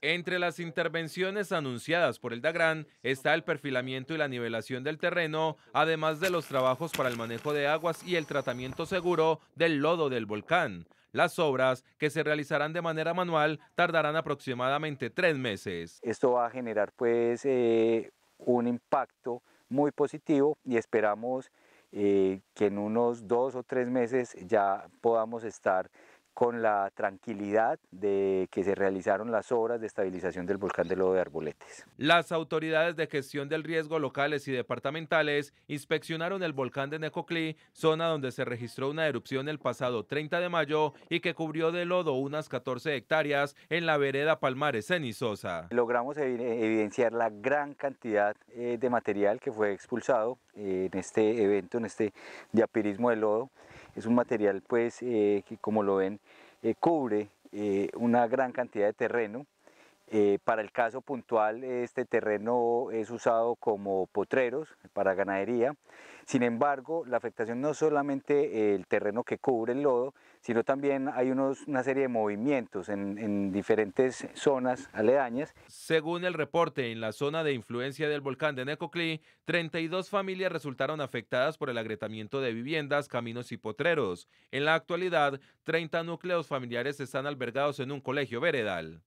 Entre las intervenciones anunciadas por el DAGRAN está el perfilamiento y la nivelación del terreno, además de los trabajos para el manejo de aguas y el tratamiento seguro del lodo del volcán. Las obras, que se realizarán de manera manual, tardarán aproximadamente tres meses. Esto va a generar pues eh, un impacto muy positivo y esperamos eh, que en unos dos o tres meses ya podamos estar con la tranquilidad de que se realizaron las obras de estabilización del volcán de Lodo de Arboletes. Las autoridades de gestión del riesgo locales y departamentales inspeccionaron el volcán de Necoclí, zona donde se registró una erupción el pasado 30 de mayo y que cubrió de lodo unas 14 hectáreas en la vereda Palmares Cenizosa. Logramos evidenciar la gran cantidad eh, de material que fue expulsado eh, en este evento, en este diapirismo de lodo. Es un material pues eh, que como lo ven eh, cubre eh, una gran cantidad de terreno eh, para el caso puntual, este terreno es usado como potreros para ganadería. Sin embargo, la afectación no es solamente el terreno que cubre el lodo, sino también hay una serie de movimientos en, diferentes zonas aledañas. Según el reporte, en la zona de influencia del volcán de Necoclí, 32 familias resultaron afectadas por el agrietamiento de viviendas, caminos y potreros. En la actualidad, 30 núcleos familiares están albergados en un colegio veredal.